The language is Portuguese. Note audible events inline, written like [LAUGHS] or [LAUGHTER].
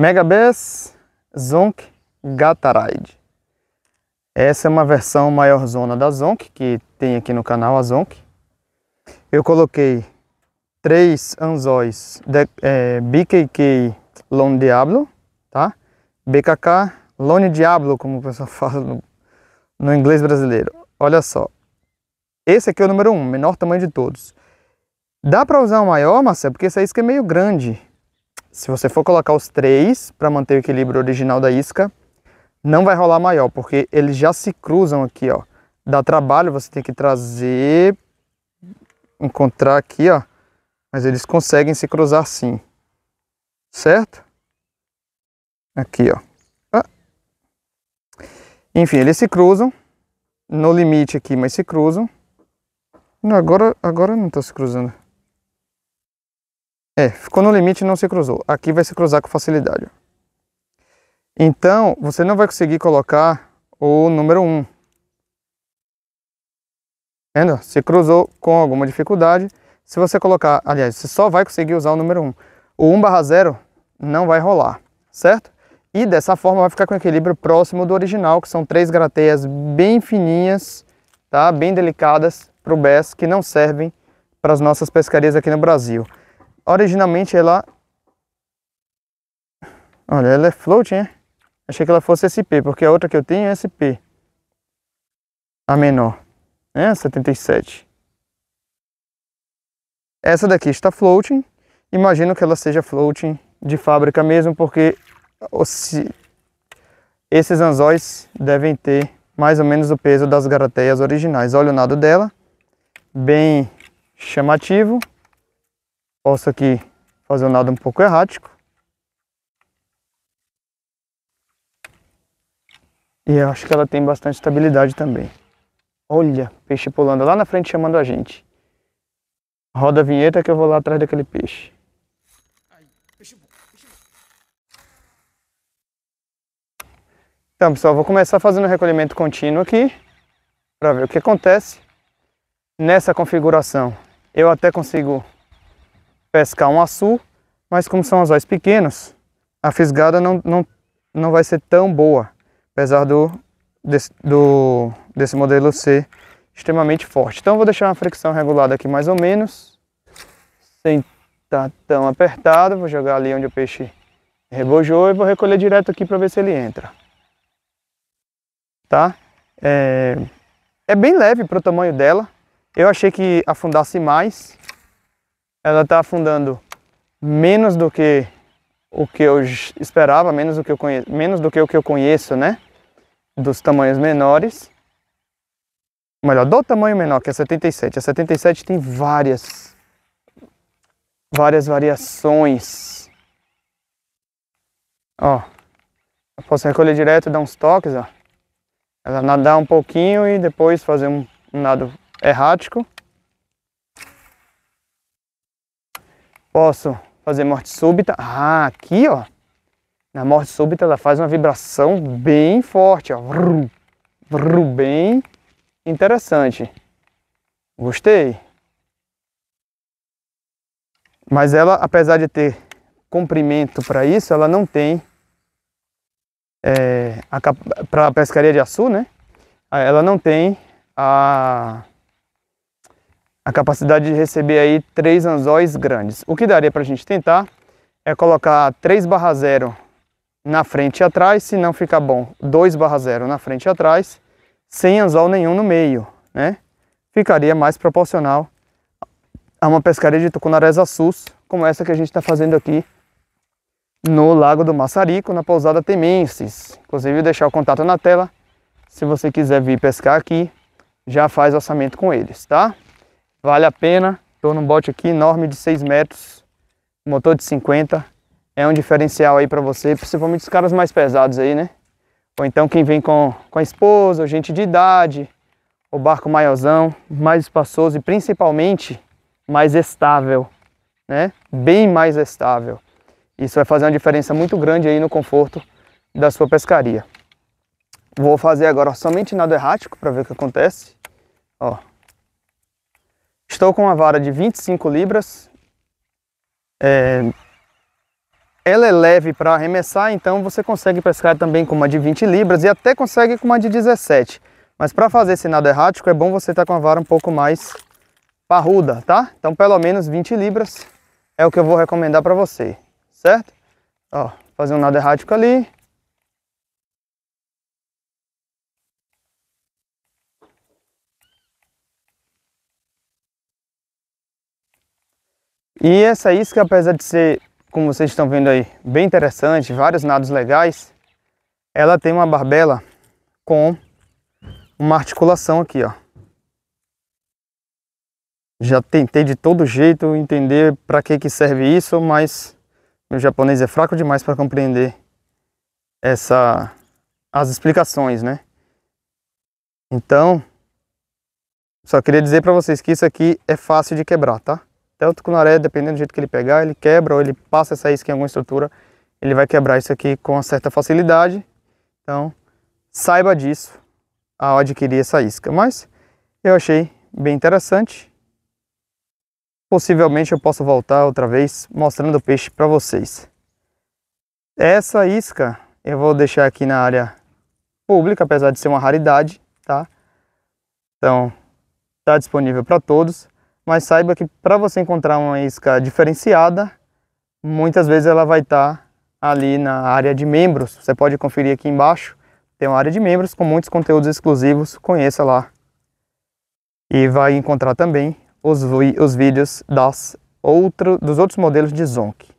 Megabes Zonk Gataride. Essa é uma versão maior zona da Zonk, que tem aqui no canal a Zonk. Eu coloquei três anzóis de, é, BKK Lone Diablo, tá? BKK Lone Diablo, como o pessoal [LAUGHS] fala no, no inglês brasileiro. Olha só. Esse aqui é o número 1, um, menor tamanho de todos. Dá para usar o maior, Marcelo, porque esse isca é meio grande. Se você for colocar os três para manter o equilíbrio original da isca, não vai rolar maior, porque eles já se cruzam aqui, ó. Dá trabalho, você tem que trazer, encontrar aqui, ó. Mas eles conseguem se cruzar sim, certo? Aqui, ó. Ah. Enfim, eles se cruzam, no limite aqui, mas se cruzam. Agora, agora não está se cruzando. É, ficou no limite e não se cruzou. Aqui vai se cruzar com facilidade. Então, você não vai conseguir colocar o número 1. Vendo? Se cruzou com alguma dificuldade. Se você colocar, aliás, você só vai conseguir usar o número 1. O 1 barra 0 não vai rolar, certo? E dessa forma vai ficar com equilíbrio próximo do original, que são três grateias bem fininhas, tá? bem delicadas para o BES, que não servem para as nossas pescarias aqui no Brasil originalmente ela... Olha, ela é float, né? Achei que ela fosse SP, porque a outra que eu tenho é SP. A menor. Né? 77. Essa daqui está floating. Imagino que ela seja floating de fábrica mesmo, porque esses anzóis devem ter mais ou menos o peso das garateias originais. Olha o nado dela, bem chamativo. Posso aqui fazer um nado um pouco errático. E eu acho que ela tem bastante estabilidade também. Olha, peixe pulando lá na frente chamando a gente. Roda a vinheta que eu vou lá atrás daquele peixe. Então, pessoal, vou começar fazendo um recolhimento contínuo aqui para ver o que acontece nessa configuração. Eu até consigo pescar um açu, mas como são anzóis pequenos, a fisgada não, não, não vai ser tão boa, apesar do, desse, do, desse modelo ser extremamente forte. Então vou deixar uma fricção regulada aqui mais ou menos, sem estar tá tão apertado, vou jogar ali onde o peixe rebojou e vou recolher direto aqui para ver se ele entra. Tá? É, é bem leve para o tamanho dela, eu achei que afundasse mais, ela está afundando menos do que o que eu esperava, menos do que eu conheço, menos do que o que eu conheço, né? Dos tamanhos menores. Melhor, do tamanho menor, que é 77. A 77 tem várias várias variações. Ó. Eu posso recolher direto, dar uns toques, ó. Ela nadar um pouquinho e depois fazer um, um nado errático. Posso fazer morte súbita. Ah, aqui, ó. Na morte súbita ela faz uma vibração bem forte, ó. bem interessante. Gostei. Mas ela, apesar de ter comprimento para isso, ela não tem é, para a pescaria de açu, né? Ela não tem a a capacidade de receber aí três anzóis grandes. O que daria para a gente tentar é colocar 3 barra 0 na frente e atrás, se não ficar bom, 2 barra 0 na frente e atrás, sem anzol nenhum no meio, né? Ficaria mais proporcional a uma pescaria de tucunarés açus, como essa que a gente está fazendo aqui no Lago do Massarico, na pousada Temenses. Inclusive, deixar o contato na tela, se você quiser vir pescar aqui, já faz orçamento com eles, tá? Vale a pena. Estou num bote aqui enorme de 6 metros, motor de 50. É um diferencial aí para você, principalmente os caras mais pesados aí, né? Ou então quem vem com, com a esposa, gente de idade, o barco maiorzão, mais espaçoso e principalmente mais estável, né? Bem mais estável. Isso vai fazer uma diferença muito grande aí no conforto da sua pescaria. Vou fazer agora somente nada errático para ver o que acontece. Ó, Estou com uma vara de 25 libras. É... Ela é leve para arremessar, então você consegue pescar também com uma de 20 libras e até consegue com uma de 17. Mas para fazer esse nado errático é bom você estar tá com a vara um pouco mais parruda, tá? Então pelo menos 20 libras é o que eu vou recomendar para você, certo? Ó, fazer um nado errático ali. E essa isca, apesar de ser, como vocês estão vendo aí, bem interessante, vários nados legais, ela tem uma barbela com uma articulação aqui, ó. Já tentei de todo jeito entender para que, que serve isso, mas meu japonês é fraco demais para compreender essa as explicações, né? Então, só queria dizer para vocês que isso aqui é fácil de quebrar, tá? Até o tucunaré, dependendo do jeito que ele pegar, ele quebra ou ele passa essa isca em alguma estrutura, ele vai quebrar isso aqui com certa facilidade. Então, saiba disso ao adquirir essa isca. Mas eu achei bem interessante. Possivelmente eu posso voltar outra vez mostrando o peixe para vocês. Essa isca eu vou deixar aqui na área pública, apesar de ser uma raridade, tá? Então, está disponível para todos mas saiba que para você encontrar uma isca diferenciada, muitas vezes ela vai estar tá ali na área de membros. Você pode conferir aqui embaixo, tem uma área de membros com muitos conteúdos exclusivos, conheça lá. E vai encontrar também os, os vídeos das outro, dos outros modelos de Zonk.